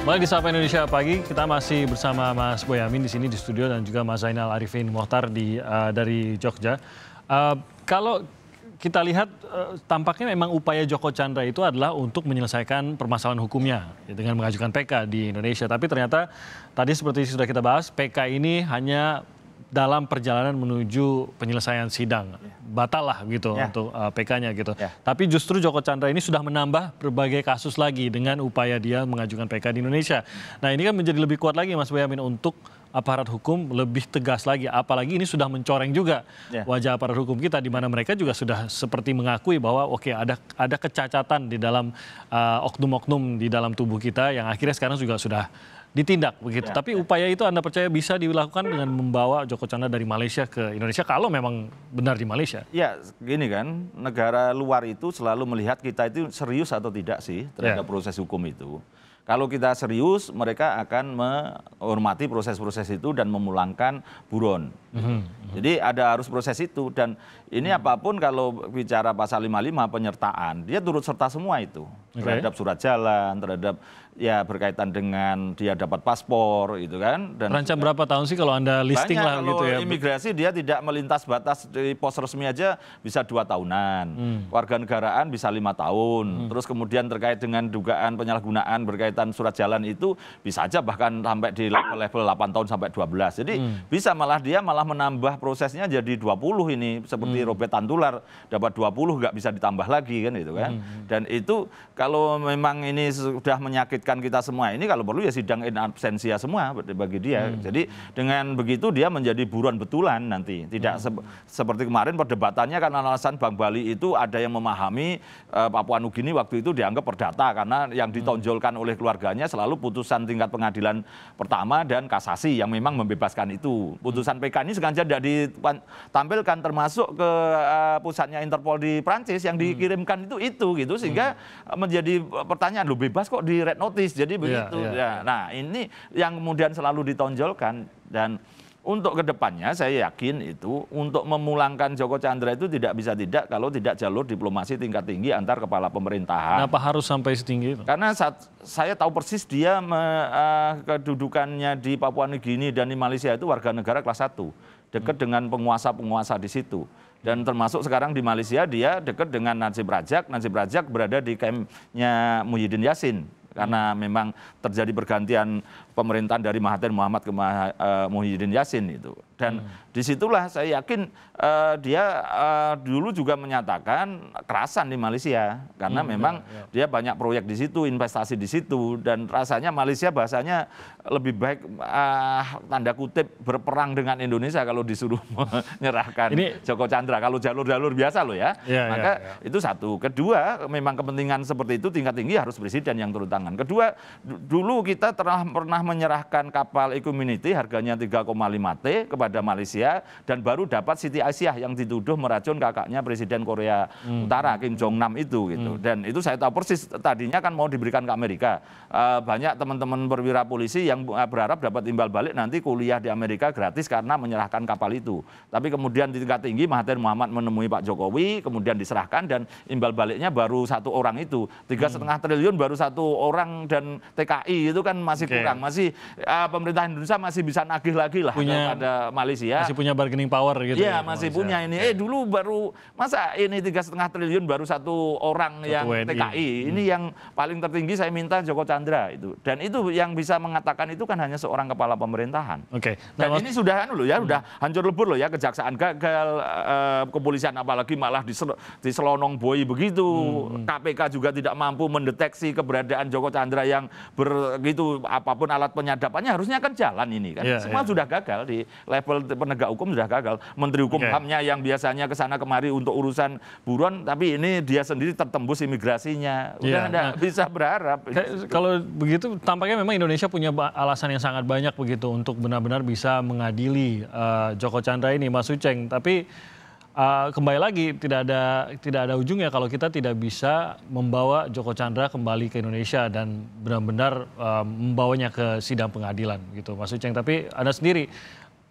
Balik di Sapa Indonesia Pagi, kita masih bersama Mas Boyamin di sini di studio dan juga Mas Zainal Arifin Mohtar di, uh, dari Jogja. Uh, kalau kita lihat uh, tampaknya memang upaya Joko Chandra itu adalah untuk menyelesaikan permasalahan hukumnya ya, dengan mengajukan PK di Indonesia. Tapi ternyata tadi seperti sudah kita bahas, PK ini hanya dalam perjalanan menuju penyelesaian sidang. Yeah. Batal lah gitu yeah. untuk uh, PK-nya gitu. Yeah. Tapi justru Joko Chandra ini sudah menambah berbagai kasus lagi dengan upaya dia mengajukan PK di Indonesia. Nah ini kan menjadi lebih kuat lagi Mas Boyamin untuk aparat hukum lebih tegas lagi. Apalagi ini sudah mencoreng juga yeah. wajah aparat hukum kita di mana mereka juga sudah seperti mengakui bahwa oke okay, ada ada kecacatan di dalam uh, oknum-oknum uh, oknum -oknum di dalam tubuh kita yang akhirnya sekarang juga sudah ditindak begitu. Ya, Tapi ya. upaya itu Anda percaya bisa dilakukan dengan membawa Joko Chandra dari Malaysia ke Indonesia kalau memang benar di Malaysia? Ya, gini kan, negara luar itu selalu melihat kita itu serius atau tidak sih terhadap ya. proses hukum itu. Kalau kita serius, mereka akan menghormati proses-proses itu dan memulangkan buron. Mm-hmm. Jadi ada harus proses itu dan ini mm-hmm. apapun kalau bicara pasal 55 penyertaan, dia turut serta semua itu okay. terhadap surat jalan, terhadap ya berkaitan dengan dia dapat paspor gitu kan. Dan Rancang juga, berapa tahun sih kalau Anda listing lah gitu ya? imigrasi dia tidak melintas batas di pos resmi aja bisa dua tahunan, hmm. warga negaraan bisa lima tahun, hmm. terus kemudian terkait dengan dugaan penyalahgunaan berkaitan surat jalan itu bisa aja bahkan sampai di level-level 8 tahun sampai 12. Jadi hmm. bisa malah dia malah menambah prosesnya jadi 20 ini seperti hmm. Robert Tantular dapat 20 nggak bisa ditambah lagi kan gitu kan. Hmm. hmm. Dan itu kalau memang ini sudah menyakitkan kita semua ini kalau perlu ya sidang in absentia semua bagi dia. Hmm. Jadi dengan begitu dia menjadi buruan betulan nanti. Tidak hmm. se seperti kemarin perdebatannya karena alasan Bang Bali itu ada yang memahami uh, eh, Papua Nugini waktu itu dianggap perdata karena yang hmm. ditonjolkan hmm. oleh keluarganya selalu putusan tingkat pengadilan pertama dan kasasi yang memang membebaskan itu. Hmm. Putusan PK ini sengaja tidak ditampilkan termasuk ke uh, pusatnya Interpol di Prancis yang hmm. dikirimkan hmm. itu itu gitu sehingga hmm jadi eh, pertanyaan lu bebas kok di red notice jadi iya, begitu. Yeah, yeah. Nah ini yang kemudian selalu ditonjolkan dan untuk kedepannya saya yakin itu untuk memulangkan Joko Chandra itu tidak bisa tidak kalau tidak jalur diplomasi tingkat tinggi antar kepala pemerintahan. Kenapa harus sampai setinggi itu? Karena saat, saya tahu persis dia me, uh, kedudukannya di Papua New Guinea dan di Malaysia itu warga negara kelas 1 dekat hmm. dengan penguasa-penguasa di situ dan termasuk sekarang di Malaysia dia dekat dengan Najib Rajak. Najib Rajak berada di kampnya Muhyiddin Yassin karena hmm. memang terjadi pergantian pemerintahan dari Mahathir Muhammad ke Mah, uh, Muhyiddin Yassin itu. Dan hmm. disitulah saya yakin uh, dia uh, dulu juga menyatakan kerasan di Malaysia karena hmm, ya, memang ya, ya. dia banyak proyek di situ, investasi di situ dan rasanya Malaysia bahasanya lebih baik uh, tanda kutip berperang dengan Indonesia kalau disuruh menyerahkan Ini... Joko Chandra kalau jalur-jalur biasa loh ya. ya, ya Maka ya, ya. itu satu. Kedua, memang kepentingan seperti itu tingkat tinggi harus presiden yang turun tangan. Kedua, dulu kita telah pernah menyerahkan kapal Ecumenity harganya 3,5 T kepada Malaysia dan baru dapat Siti Aisyah yang dituduh meracun kakaknya Presiden Korea hmm. Utara Kim Jong Nam itu gitu. Hmm. Dan itu saya tahu persis tadinya kan mau diberikan ke Amerika. Eh, banyak teman-teman perwira polisi yang eh, berharap dapat imbal balik nanti kuliah di Amerika gratis karena menyerahkan kapal itu. Tapi kemudian di tingkat tinggi Mahathir Muhammad menemui Pak Jokowi, kemudian diserahkan dan imbal baliknya baru satu orang itu tiga hmm. setengah hmm. triliun baru satu orang dan TKI itu kan masih okay. kurang masih uh, pemerintah Indonesia masih bisa nagih lagi lah punya, pada Malaysia. Masih punya bargaining power gitu. Iya, ya, masih Malaysia. punya ini. Eh dulu baru masa ini tiga setengah triliun baru satu orang satu yang WNI. TKI. Hmm. Ini yang paling tertinggi saya minta Joko Chandra itu. Dan itu yang bisa mengatakan itu kan hanya seorang kepala pemerintahan. Oke. Okay. Nah, Dan ini sudah anu loh ya, hmm. sudah hancur lebur loh ya kejaksaan gagal, eh, kepolisian apalagi malah disel diselonong boy begitu. Hmm. KPK juga tidak mampu mendeteksi keberadaan Joko Chandra yang begitu apapun alat penyadapannya harusnya kan jalan ini kan. Yeah, Semua yeah. sudah gagal di level penegak hukum sudah gagal. Menteri Hukum okay. ham yang biasanya ke sana kemari untuk urusan buruan tapi ini dia sendiri tertembus imigrasinya. Udah yeah. Nah, bisa berharap. kalau begitu tampaknya memang Indonesia punya alasan yang sangat banyak begitu untuk benar-benar bisa mengadili uh, Joko Chandra ini Mas Uceng. Tapi Uh, kembali lagi tidak ada tidak ada ujungnya kalau kita tidak bisa membawa Joko Chandra kembali ke Indonesia dan benar-benar uh, membawanya ke sidang pengadilan gitu Mas Uceng tapi Anda sendiri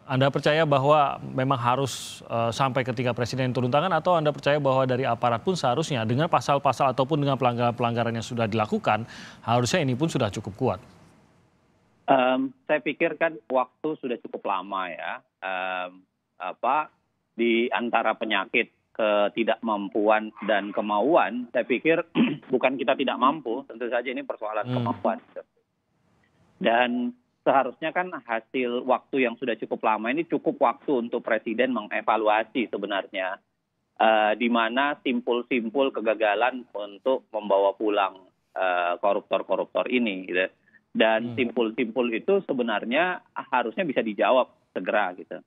Anda percaya bahwa memang harus uh, sampai ketika presiden turun tangan atau Anda percaya bahwa dari aparat pun seharusnya dengan pasal-pasal ataupun dengan pelanggaran-pelanggaran yang sudah dilakukan harusnya ini pun sudah cukup kuat. Um, saya pikir kan waktu sudah cukup lama ya. Um, apa di antara penyakit ketidakmampuan dan kemauan, saya pikir bukan kita tidak mampu, tentu saja ini persoalan hmm. kemampuan. Dan seharusnya kan hasil waktu yang sudah cukup lama ini cukup waktu untuk presiden mengevaluasi sebenarnya uh, di mana simpul-simpul kegagalan untuk membawa pulang koruptor eh, koruptor-koruptor ini gitu. Dan hmm. simpul-simpul itu sebenarnya harusnya bisa dijawab segera gitu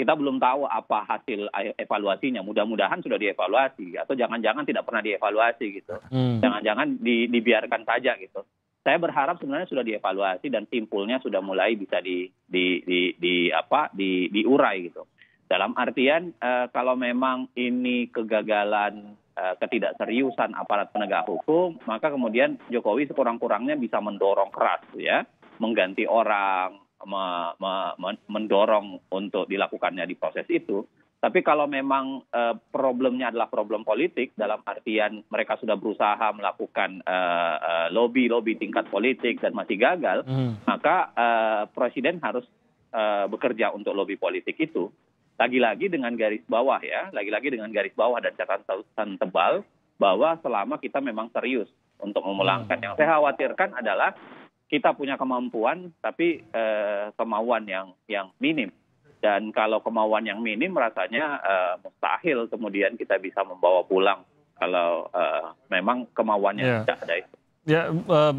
kita belum tahu apa hasil evaluasinya. Mudah-mudahan sudah dievaluasi atau jangan-jangan tidak pernah dievaluasi gitu. jangan hmm. Jangan-jangan di, dibiarkan saja gitu. Saya berharap sebenarnya sudah dievaluasi dan simpulnya sudah mulai bisa di di di, di apa di diurai gitu. Dalam artian eh, kalau memang ini kegagalan eh, ketidakseriusan aparat penegak hukum, maka kemudian Jokowi sekurang-kurangnya bisa mendorong keras ya, mengganti orang me, me, mendorong untuk dilakukannya di proses itu. Tapi kalau memang uh, problemnya adalah problem politik, dalam artian mereka sudah berusaha melakukan uh, uh, tingkat politik dan masih gagal, hmm. maka uh, presiden harus uh, bekerja untuk lobby politik itu. Lagi-lagi dengan garis bawah ya, lagi-lagi dengan garis bawah dan catatan tebal bahwa selama kita memang serius untuk memulangkan. Hmm. Yang saya khawatirkan adalah kita punya kemampuan tapi eh, kemauan yang yang minim dan kalau kemauan yang minim rasanya eh, mustahil kemudian kita bisa membawa pulang kalau eh, memang kemauannya yeah. tidak ada itu. Ya, eh,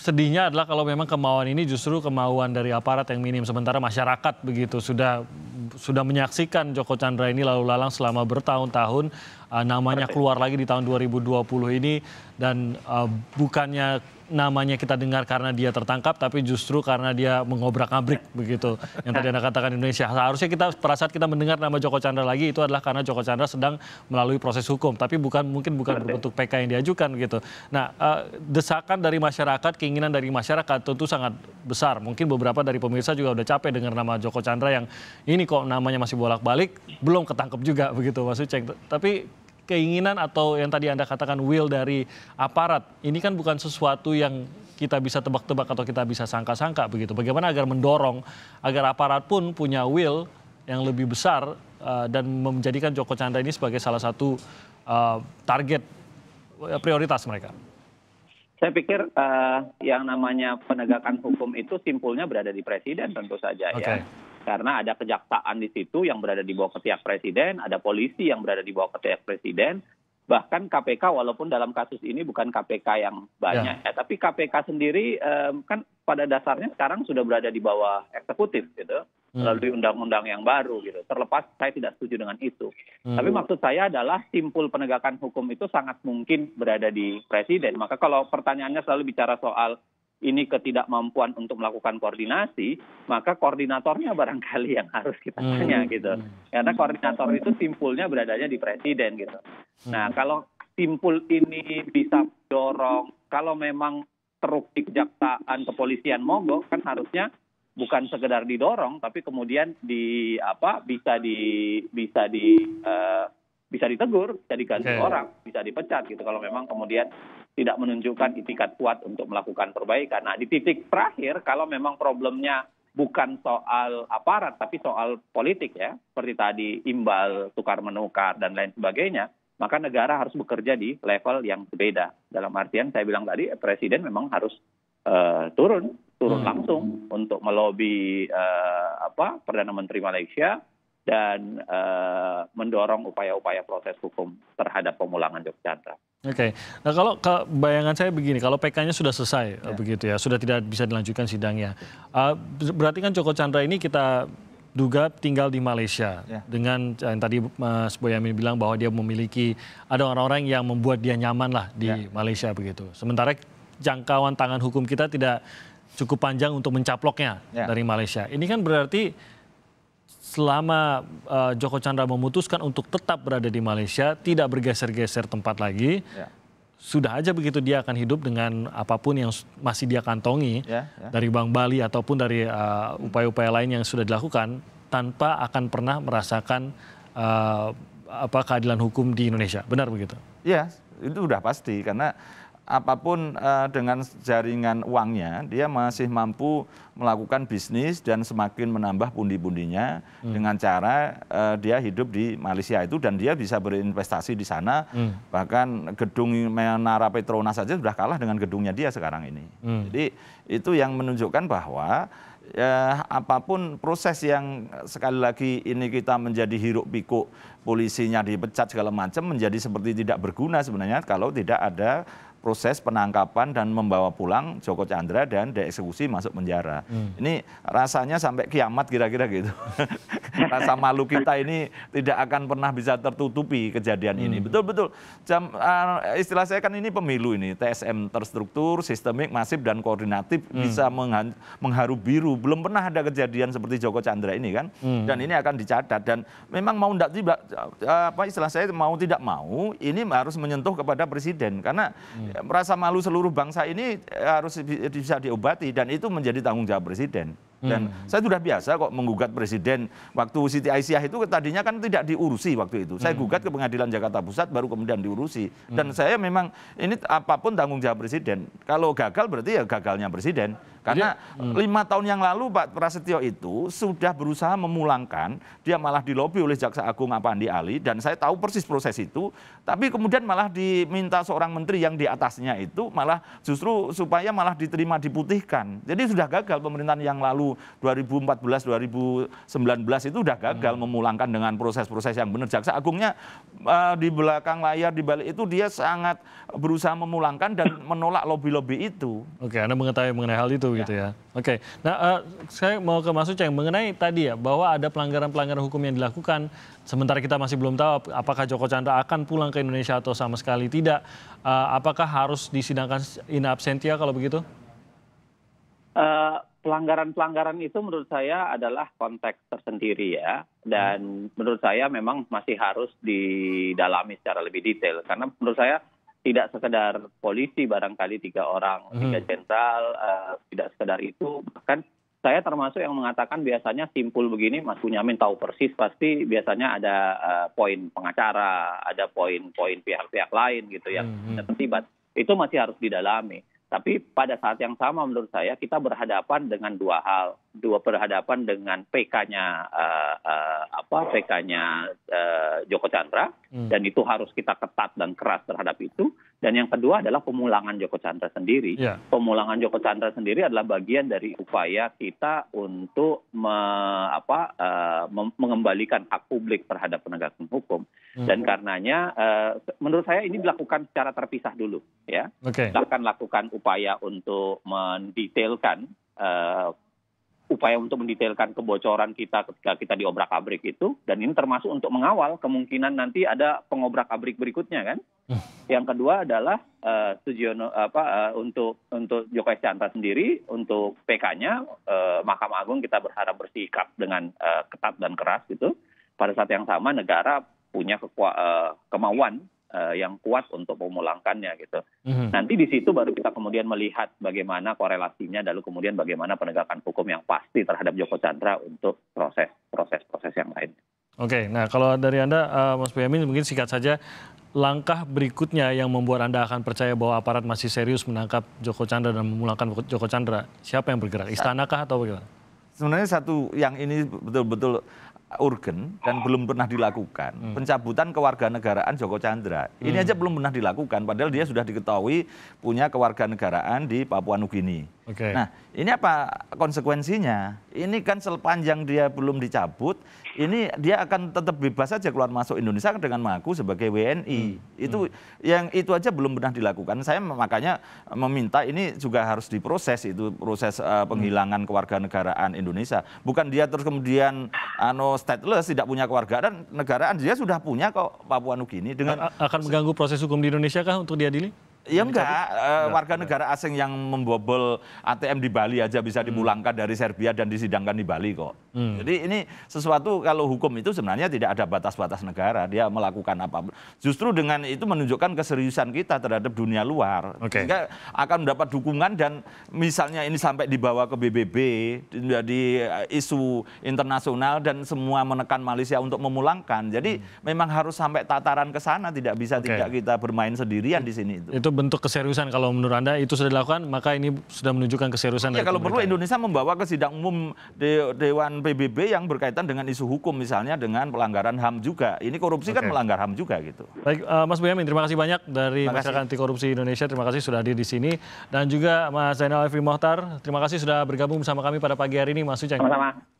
sedihnya adalah kalau memang kemauan ini justru kemauan dari aparat yang minim. Sementara masyarakat begitu sudah sudah menyaksikan Joko Chandra ini lalu lalang selama bertahun-tahun. Eh, namanya keluar lagi di tahun 2020 ini dan eh, bukannya namanya kita dengar karena dia tertangkap, tapi justru karena dia mengobrak-abrik begitu. Yang tadi Anda katakan Indonesia. Seharusnya kita pada saat kita mendengar nama Joko Chandra lagi itu adalah karena Joko Chandra sedang melalui proses hukum, tapi bukan mungkin bukan berbentuk PK yang diajukan gitu. Nah, eh, desakan dari masyarakat, keinginan dari masyarakat tentu sangat besar. Mungkin beberapa dari pemirsa juga udah capek dengar nama Joko Chandra yang ini kok namanya masih bolak-balik, belum ketangkep juga begitu Mas Uceng. Tapi keinginan atau yang tadi Anda katakan will dari aparat ini kan bukan sesuatu yang kita bisa tebak-tebak atau kita bisa sangka-sangka begitu. Bagaimana agar mendorong agar aparat pun punya will yang lebih besar uh, dan menjadikan Joko Chandra ini sebagai salah satu uh, target uh, prioritas mereka. Saya pikir uh, yang namanya penegakan hukum itu simpulnya berada di presiden tentu saja okay. ya karena ada kejaksaan di situ yang berada di bawah ketiak presiden, ada polisi yang berada di bawah ketiak presiden, bahkan KPK walaupun dalam kasus ini bukan KPK yang banyak, ya. Ya, tapi KPK sendiri um, kan pada dasarnya sekarang sudah berada di bawah eksekutif gitu hmm. melalui undang-undang yang baru gitu. Terlepas saya tidak setuju dengan itu. Hmm. Tapi maksud saya adalah simpul penegakan hukum itu sangat mungkin berada di presiden. Maka kalau pertanyaannya selalu bicara soal ini ketidakmampuan untuk melakukan koordinasi, maka koordinatornya barangkali yang harus kita hmm. tanya gitu. hmm. gitu. Karena koordinator itu simpulnya beradanya di presiden gitu. Hmm. Nah, kalau simpul ini bisa dorong, kalau memang teruk di kejaksaan kepolisian mogok kan harusnya bukan sekedar didorong tapi kemudian di apa bisa di bisa di uh, bisa ditegur, bisa diganti okay. orang, bisa dipecat gitu kalau memang kemudian tidak menunjukkan itikat kuat untuk melakukan perbaikan. Nah, di titik terakhir kalau memang problemnya bukan soal aparat tapi soal politik ya, seperti tadi imbal, tukar menukar dan lain sebagainya, maka negara harus bekerja di level yang berbeda. Dalam artian saya bilang tadi presiden memang harus uh, turun, turun hmm. langsung untuk melobi uh, apa Perdana Menteri Malaysia dan uh, mendorong upaya-upaya proses hukum terhadap pemulangan Joko Chandra. Oke, okay. nah kalau ke, bayangan saya begini, kalau PK-nya sudah selesai ya. begitu ya, sudah tidak bisa dilanjutkan sidangnya, uh, berarti kan Joko Chandra ini kita duga tinggal di Malaysia ya. dengan yang tadi Mas Boyamin bilang bahwa dia memiliki ada orang-orang yang membuat dia nyaman lah di ya. Malaysia begitu. Sementara jangkauan tangan hukum kita tidak cukup panjang untuk mencaploknya ya. dari Malaysia. Ini kan berarti selama uh, Joko Chandra memutuskan untuk tetap berada di Malaysia, tidak bergeser-geser tempat lagi, ya. sudah aja begitu dia akan hidup dengan apapun yang masih dia kantongi ya, ya. dari Bank Bali ataupun dari eh, upaya-upaya uh, lain yang sudah dilakukan, tanpa akan pernah merasakan uh, apa keadilan hukum di Indonesia. Benar begitu? Iya, itu sudah pasti karena apapun uh, dengan jaringan uangnya, dia masih mampu melakukan bisnis dan semakin menambah pundi-pundinya hmm. dengan cara uh, dia hidup di Malaysia itu dan dia bisa berinvestasi di sana. Hmm. Bahkan gedung menara Petronas saja sudah kalah dengan gedungnya dia sekarang ini. Hmm. Jadi itu yang menunjukkan bahwa ya, apapun proses yang sekali lagi ini kita menjadi hiruk pikuk polisinya dipecat segala macam menjadi seperti tidak berguna sebenarnya kalau tidak ada proses penangkapan dan membawa pulang Joko Chandra dan dieksekusi masuk penjara. Hmm. Ini rasanya sampai kiamat kira-kira gitu. Rasa malu kita ini tidak akan pernah bisa tertutupi kejadian hmm. ini. Betul-betul. Eh, istilah saya kan ini pemilu ini, TSM terstruktur, sistemik, masif dan koordinatif hmm. bisa mengharu biru. Belum pernah ada kejadian seperti Joko Chandra ini kan. Hmm. Dan ini akan dicatat dan memang mau tidak tiba eh, apa istilah saya mau tidak mau ini harus menyentuh kepada presiden karena hmm merasa malu seluruh bangsa ini eh, harus bisa diobati dan itu menjadi tanggung jawab presiden dan hmm. saya sudah biasa kok menggugat presiden waktu Siti Aisyah itu tadinya kan tidak diurusi waktu itu. Saya hmm. gugat ke pengadilan Jakarta Pusat baru kemudian diurusi. Dan hmm. saya memang ini apapun tanggung jawab presiden. Kalau gagal berarti ya gagalnya presiden. Karena iya. hmm. lima hmm. tahun yang lalu Pak Prasetyo itu sudah berusaha memulangkan, dia malah dilobi oleh Jaksa Agung apa Apandi Ali dan saya tahu persis proses itu. Tapi kemudian malah diminta seorang menteri yang di atasnya itu malah justru supaya malah diterima diputihkan. Jadi sudah gagal pemerintahan yang lalu 2014 2019 itu sudah gagal hmm. memulangkan dengan proses-proses yang benar jaksa agungnya uh, di belakang layar di balik itu dia sangat berusaha memulangkan dan menolak lobby-lobby itu. Oke, Anda mengetahui mengenai hal itu gitu ya. gitu ya. Oke. Nah, uh, saya mau ke Mas Uceng mengenai tadi ya bahwa ada pelanggaran-pelanggaran hukum yang dilakukan sementara kita masih belum tahu apakah Joko Chandra akan pulang ke Indonesia atau sama sekali tidak. Uh, apakah harus disidangkan in absentia kalau begitu? Uh, pelanggaran-pelanggaran itu menurut saya adalah konteks tersendiri ya dan hmm. menurut saya memang masih harus didalami secara lebih detail karena menurut saya tidak sekedar polisi barangkali tiga orang hmm. tiga jenderal uh, tidak sekedar itu bahkan saya termasuk yang mengatakan biasanya simpul begini Mas Bunyamin tahu persis pasti biasanya ada uh, poin pengacara ada poin-poin pihak-pihak lain gitu ya. hmm, yang hmm. terlibat itu masih harus didalami tapi pada saat yang sama menurut saya kita berhadapan dengan dua hal dua perhadapan dengan PK-nya uh, eh, uh, eh, apa PK-nya uh, eh, Joko Chandra hmm. dan itu harus kita ketat dan keras terhadap itu dan yang kedua adalah pemulangan Joko Chandra sendiri. Yeah. Pemulangan Joko Chandra sendiri adalah bagian dari upaya kita untuk me, apa uh, mengembalikan hak publik terhadap penegakan hukum hmm. dan karenanya uh, menurut saya ini dilakukan secara terpisah dulu ya. Okay. akan lakukan upaya untuk mendetailkan uh, upaya untuk mendetailkan kebocoran kita ketika kita diobrak abrik itu dan ini termasuk untuk mengawal kemungkinan nanti ada pengobrak abrik berikutnya kan hmm. yang kedua adalah uh, eh, Sujiono apa uh, untuk untuk Joko Chandra sendiri untuk PK-nya uh, eh, Mahkamah Agung kita berharap bersikap dengan uh, ketat dan keras gitu pada saat yang sama negara punya kekua, uh, kemauan uh, yang kuat untuk memulangkannya gitu. Mm-hmm. Nanti di situ baru kita kemudian melihat bagaimana korelasinya, lalu kemudian bagaimana penegakan hukum yang pasti terhadap Joko Chandra untuk proses proses proses yang lain. Oke, okay, nah kalau dari anda, uh, Mas Boyamin, mungkin singkat saja langkah berikutnya yang membuat anda akan percaya bahwa aparat masih serius menangkap Joko Chandra dan memulangkan Joko Chandra. Siapa yang bergerak? Istanakah atau bagaimana? Sebenarnya satu yang ini betul-betul urgen dan belum pernah dilakukan hmm. pencabutan kewarganegaraan Joko Chandra ini hmm. aja belum pernah dilakukan padahal dia sudah diketahui punya kewarganegaraan di Papua Nugini Okay. Nah, ini apa konsekuensinya? Ini kan sepanjang dia belum dicabut, ini dia akan tetap bebas saja keluar masuk Indonesia dengan mengaku sebagai WNI. Hmm, hmm. Itu hmm. yang itu aja belum pernah dilakukan. Saya makanya meminta ini juga harus diproses itu proses uh, penghilangan hmm. kewarganegaraan Indonesia. Bukan dia terus kemudian ano stateless tidak punya kewarganegaraan, negaraan dia sudah punya kok Papua Nugini dengan A akan mengganggu proses hukum di Indonesia kah untuk diadili? Ya enggak, eh, enggak, warga negara asing yang membobol ATM di Bali aja bisa hmm. dimulangkan hmm. dari Serbia dan disidangkan di Bali kok. Hmm. Jadi ini sesuatu kalau hukum itu sebenarnya tidak ada batas-batas negara, dia melakukan apa. Justru dengan itu menunjukkan keseriusan kita terhadap dunia luar. Okay. Sehingga akan mendapat dukungan dan misalnya ini sampai dibawa ke BBB menjadi eh, isu internasional dan semua menekan Malaysia untuk memulangkan. Jadi hmm. memang harus sampai tataran ke sana, tidak bisa okay. tidak kita bermain sendirian di sini itu. Itu bentuk keseriusan kalau menurut Anda itu sudah dilakukan maka ini sudah menunjukkan keseriusan ya, kalau perlu Indonesia membawa ke sidang umum De Dewan PBB yang berkaitan dengan isu hukum misalnya dengan pelanggaran HAM juga. Ini korupsi okay. kan melanggar HAM juga gitu. Baik uh, Mas Boyamin terima kasih banyak dari kasih. Masyarakat Anti Korupsi Indonesia. Terima kasih sudah hadir di sini dan juga Mas Zainal Alfi Mohtar terima kasih sudah bergabung bersama kami pada pagi hari ini Mas Ujang. Sama-sama.